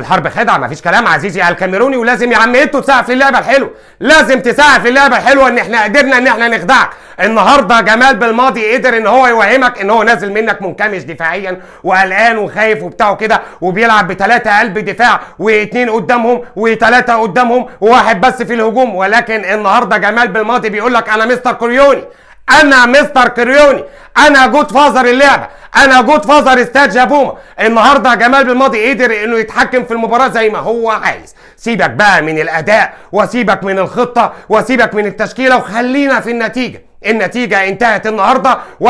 الحرب خدعه مفيش كلام عزيزي على الكاميروني ولازم يا عم انتوا تسقف اللعبة الحلوه لازم تسقف اللعبة الحلوه ان احنا قدرنا ان احنا نخدعك النهارده جمال بالماضي قدر ان هو يوهمك ان هو نازل منك منكمش دفاعيا وقلقان وخايف وبتاع كده وبيلعب بثلاثه قلب دفاع واثنين قدامهم وثلاثه قدامهم وواحد بس في الهجوم ولكن النهارده جمال بالماضي بيقول لك انا مستر كوريوني انا مستر كريوني انا جود فازر اللعبه انا جود فازر استاد جابوما النهارده جمال بالماضي قدر انه يتحكم في المباراه زي ما هو عايز سيبك بقى من الاداء وسيبك من الخطه وسيبك من التشكيله وخلينا في النتيجه النتيجة انتهت النهاردة 1-0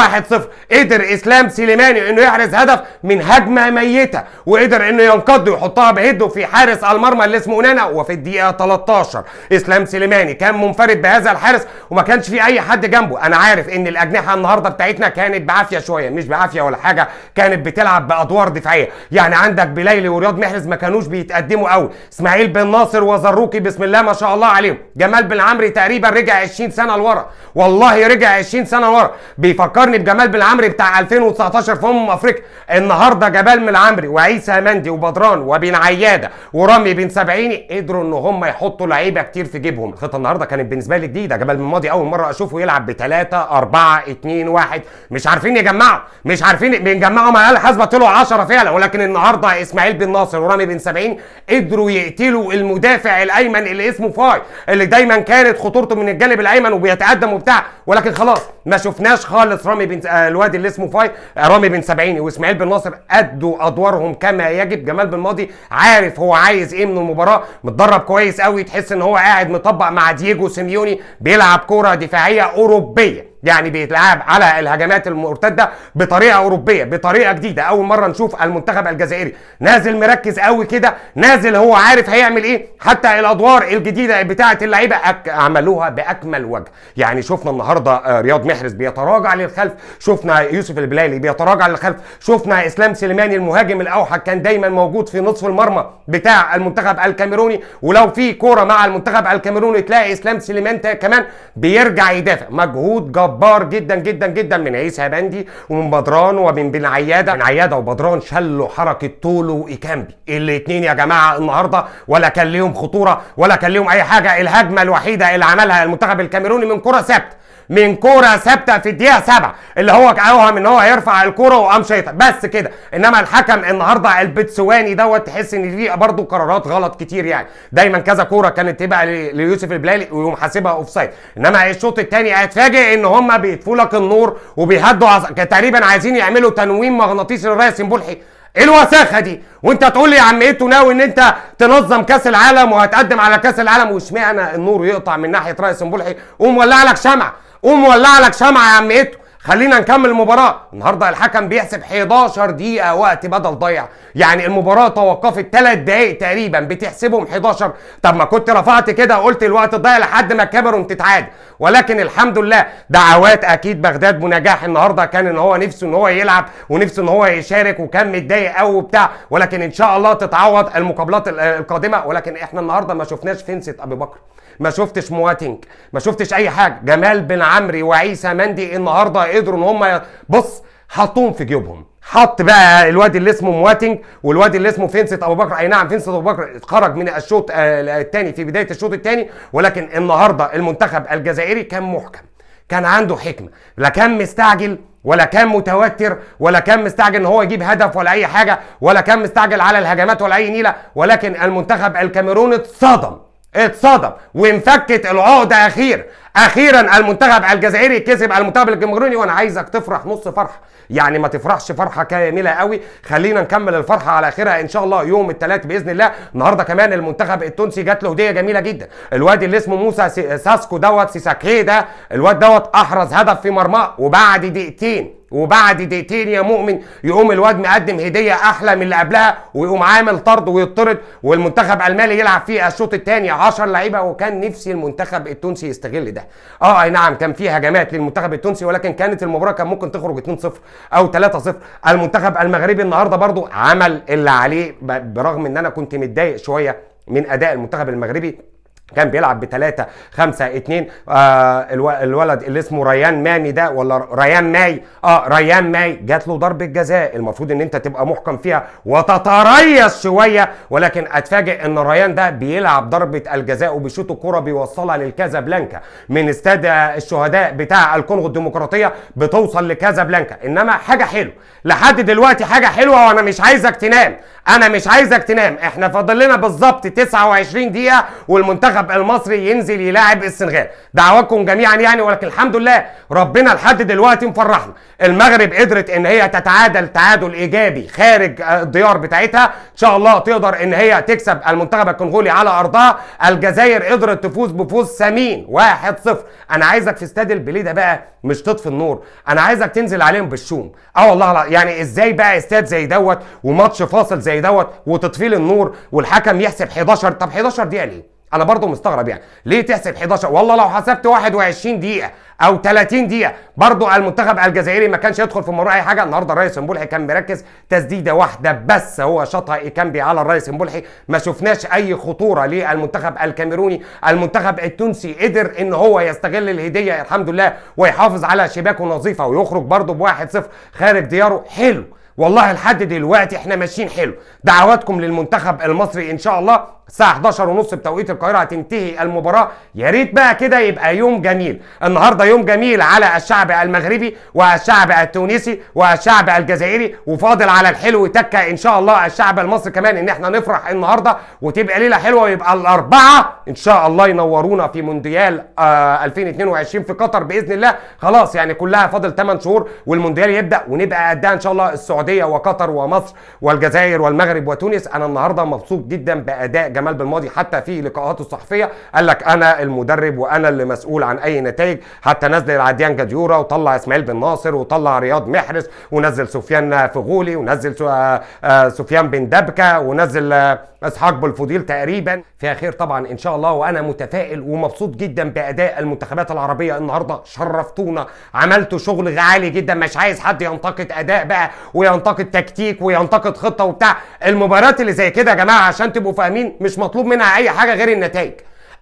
قدر إسلام سليماني إنه يحرز هدف من هجمة ميتة وقدر إنه ينقض ويحطها بهده في حارس المرمى اللي اسمه نانا وفي الدقيقة 13 إسلام سليماني كان منفرد بهذا الحارس وما كانش في أي حد جنبه أنا عارف إن الأجنحة النهاردة بتاعتنا كانت بعافية شوية مش بعافية ولا حاجة كانت بتلعب بأدوار دفاعية يعني عندك بليلي ورياض محرز ما كانوش بيتقدموا قوي اسماعيل بن ناصر وزروكي بسم الله ما شاء الله عليهم جمال بن عمرو تقريبا رجع 20 سنة لورا والله رجع 20 سنه ورا بيفكرني بجمال بن العمري بتاع 2019 في امم افريقيا النهارده جمال بن العمري وعيسى مندي وبدران وبن عياده ورامي بن سبعيني قدروا ان هم يحطوا لعيبه كتير في جيبهم الخطه النهارده كانت بالنسبه لي جديده جمال بن ماضي اول مره اشوفه يلعب بثلاثه اربعه اثنين واحد مش عارفين يجمعوا مش عارفين بنجمعوا مع اقل الحاسبه طلعوا 10 فعلا ولكن النهارده اسماعيل بن ناصر ورامي بن سبعين قدروا يقتلوا المدافع الايمن اللي اسمه فاي اللي دايما كانت خطورته من الجانب الايمن وبيتقدم وبتاع ولكن خلاص ما شفناش خالص رامي بن آه، الواد اللي اسمه فاي آه، رامي بن سبعيني واسماعيل بن ناصر ادوا ادوارهم كما يجب جمال بن ماضي عارف هو عايز ايه من المباراه متدرب كويس قوي تحس ان هو قاعد مطبق مع دييجو سيميوني بيلعب كوره دفاعيه اوروبيه يعني بيتلعب على الهجمات المرتده بطريقه اوروبيه بطريقه جديده اول مره نشوف المنتخب الجزائري نازل مركز قوي كده نازل هو عارف هيعمل ايه حتى الادوار الجديده بتاعه اللعيبه أك... عملوها باكمل وجه يعني شفنا النهارده آه، رياض محرز بيتراجع للخلف شفنا يوسف البلالي بيتراجع للخلف شفنا اسلام سليماني المهاجم الاوحد كان دايما موجود في نصف المرمى بتاع المنتخب الكاميروني ولو في كوره مع المنتخب الكاميروني تلاقي اسلام سليمان كمان بيرجع يدافع مجهود جبار جبار جدا جدا جدا من عيسى بندي ومن بدران ومن بن عياده من عياده وبدران شلوا حركه طوله وايكامبي الاثنين يا جماعه النهارده ولا كان ليهم خطوره ولا كان ليهم اي حاجه الهجمه الوحيده اللي عملها المنتخب الكاميروني من كره ثابته من كوره ثابته في الدقيقه 7 اللي هو اوهم ان هو هيرفع الكوره وقام شايطها بس كده انما الحكم النهارده البتسواني دوت تحس ان دي برضه قرارات غلط كتير يعني دايما كذا كوره كانت تبقى ليوسف البلالي ويقوم حاسبها اوف سايد انما الشوط الثاني هتفاجئ ان هم بيطفوا لك النور وبيهدوا عز... تقريبا عايزين يعملوا تنويم مغناطيسي للريس سيمبلحي ايه الوساخه دي وانت تقول لي يا عم ايه ناوي ان انت تنظم كاس العالم وهتقدم على كاس العالم واشمعنى النور يقطع من ناحيه رئيس مبلحي قوم ولع لك شمعه قوم ولع لك شمعة يا عم ايتو خلينا نكمل المباراة النهاردة الحكم بيحسب 11 دقيقة وقت بدل ضيع يعني المباراة توقفت 3 دقايق تقريبا بتحسبهم 11 طب ما كنت رفعت كده قلت الوقت ضيع لحد ما كاميرون تتعاد ولكن الحمد لله دعوات اكيد بغداد بنجاح النهارده كان ان هو نفسه ان هو يلعب ونفسه ان هو يشارك وكان متضايق قوي وبتاع ولكن ان شاء الله تتعوض المقابلات القادمه ولكن احنا النهارده ما شفناش فنسة ابي بكر ما شفتش مواتنج ما شفتش اي حاجه جمال بن عمري وعيسى مندي النهارده قدروا ان هم بص حطوهم في جيوبهم حط بقى الواد اللي اسمه مواتنج والواد اللي اسمه فينسيت ابو بكر اي نعم فينسيت ابو بكر خرج من الشوط آه، الثاني في بدايه الشوط الثاني ولكن النهارده المنتخب الجزائري كان محكم كان عنده حكمه لا كان مستعجل ولا كان متوتر ولا كان مستعجل ان هو يجيب هدف ولا اي حاجه ولا كان مستعجل على الهجمات ولا اي نيله ولكن المنتخب الكاميروني اتصدم اتصدم وانفكت العقده اخير اخيرا المنتخب الجزائري كسب المنتخب الكاميروني وانا عايزك تفرح نص فرحه يعني ما تفرحش فرحه كامله قوي خلينا نكمل الفرحه على اخرها ان شاء الله يوم الثلاث باذن الله النهارده كمان المنتخب التونسي جات له هديه جميله جدا الواد اللي اسمه موسى ساسكو دوت سيساكيه ده الواد دوت احرز هدف في مرماه وبعد دقيقتين وبعد دقيقتين يا مؤمن يقوم الواد مقدم هديه احلى من اللي قبلها ويقوم عامل طرد ويطرد والمنتخب المالي يلعب فيه الشوط الثاني 10 لعيبه وكان نفسي المنتخب التونسي يستغل ده اه اي نعم كان فيها هجمات للمنتخب التونسي ولكن كانت المباراه كان ممكن تخرج 2-0 او 3-0 المنتخب المغربي النهارده برضو عمل اللي عليه برغم ان انا كنت متضايق شويه من اداء المنتخب المغربي كان بيلعب بثلاثة خمسة اتنين آه الولد اللي اسمه ريان مامي ده ولا ريان ماي اه ريان ماي جات له ضربة جزاء المفروض ان انت تبقى محكم فيها وتتريث شوية ولكن اتفاجئ ان ريان ده بيلعب ضربة الجزاء وبيشوط الكرة بيوصلها للكازابلانكا من استاد الشهداء بتاع الكونغو الديمقراطية بتوصل لكازابلانكا انما حاجة حلوة لحد دلوقتي حاجة حلوة وانا مش عايزك تنام انا مش عايزك تنام احنا فاضل لنا بالظبط 29 دقيقة والمنتخب المنتخب المصري ينزل يلاعب السنغال دعواتكم جميعا يعني ولكن الحمد لله ربنا لحد دلوقتي مفرحنا المغرب قدرت ان هي تتعادل تعادل ايجابي خارج الديار بتاعتها ان شاء الله تقدر ان هي تكسب المنتخب الكونغولي على ارضها الجزائر قدرت تفوز بفوز ثمين 1-0 انا عايزك في استاد البليده بقى مش تطفي النور انا عايزك تنزل عليهم بالشوم اه والله يعني ازاي بقى استاد زي دوت وماتش فاصل زي دوت وتطفيل النور والحكم يحسب 11 طب 11 دقيقه ليه انا برضو مستغرب يعني ليه تحسب 11 والله لو حسبت 21 دقيقه او 30 دقيقه برضو المنتخب الجزائري ما كانش يدخل في المباراه اي حاجه النهارده الريس مبولحي كان مركز تسديده واحده بس هو شاطها ايكامبي على الريس مبولحي ما شفناش اي خطوره للمنتخب الكاميروني المنتخب التونسي قدر ان هو يستغل الهديه الحمد لله ويحافظ على شباكه نظيفه ويخرج برضو 1 0 خارج دياره حلو والله لحد دلوقتي احنا ماشيين حلو دعواتكم للمنتخب المصري ان شاء الله الساعه 11 ونص بتوقيت القاهره هتنتهي المباراه يا ريت بقى كده يبقى يوم جميل النهارده يوم جميل على الشعب المغربي والشعب التونسي والشعب الجزائري وفاضل على الحلو تكه ان شاء الله الشعب المصري كمان ان احنا نفرح النهارده وتبقى ليله حلوه ويبقى الاربعه ان شاء الله ينورونا في مونديال آه 2022 في قطر باذن الله خلاص يعني كلها فاضل 8 شهور والمونديال يبدا ونبقى قدها إيه ان شاء الله السعوديه وقطر ومصر والجزائر والمغرب وتونس انا النهارده مبسوط جدا باداء جمال بالماضي حتى في لقاءاته الصحفيه قال لك انا المدرب وانا اللي مسؤول عن اي نتائج حتى نزل العديان جديوره وطلع اسماعيل بن ناصر وطلع رياض محرز ونزل سفيان فغولي ونزل آه، آه، سفيان بن دبكه ونزل آه، اسحاق بالفضيل تقريبا فيها خير طبعا ان شاء الله وانا متفائل ومبسوط جدا باداء المنتخبات العربيه النهارده شرفتونا عملتوا شغل عالي جدا مش عايز حد ينتقد اداء بقى وينتقد تكتيك وينتقد خطه وبتاع المباريات اللي زي كده يا جماعه عشان تبقوا فاهمين مش مطلوب منها اي حاجه غير النتائج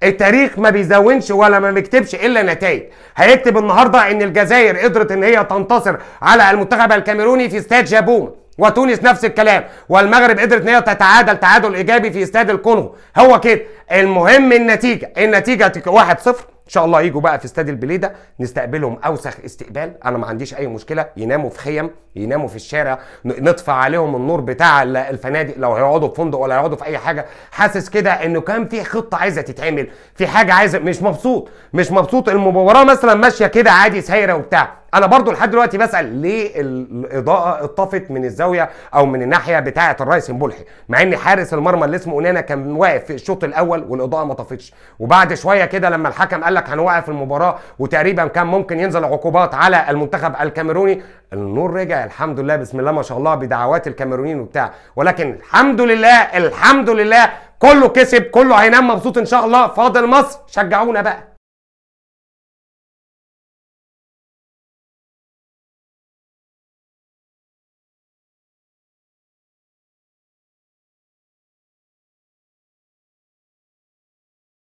التاريخ ما بيزونش ولا ما بيكتبش الا نتائج هيكتب النهارده ان الجزائر قدرت ان هي تنتصر على المنتخب الكاميروني في استاد جابون وتونس نفس الكلام والمغرب قدرت ان هي تتعادل تعادل ايجابي في استاد الكونغو هو كده المهم النتيجه النتيجه 1-0 ان شاء الله يجوا بقى في استاد البليده نستقبلهم اوسخ استقبال انا ما عنديش اي مشكله يناموا في خيم يناموا في الشارع نطفى عليهم النور بتاع الفنادق لو هيقعدوا في فندق ولا هيقعدوا في اي حاجه حاسس كده انه كان في خطه عايزه تتعمل في حاجه عايزه مش مبسوط مش مبسوط المباراه مثلا ماشيه كده عادي سايره وبتاع انا برضو لحد دلوقتي بسال ليه الاضاءه اتطفت من الزاويه او من الناحيه بتاعه الريس مبولحي مع ان حارس المرمى اللي اسمه اونانا كان واقف في الشوط الاول والاضاءه ما طفتش وبعد شويه كده لما الحكم قال لك هنوقف المباراه وتقريبا كان ممكن ينزل عقوبات على المنتخب الكاميروني النور رجع الحمد لله بسم الله ما شاء الله بدعوات الكاميرونيين وبتاع ولكن الحمد لله الحمد لله كله كسب كله هينام مبسوط ان شاء الله فاضل مصر شجعونا بقى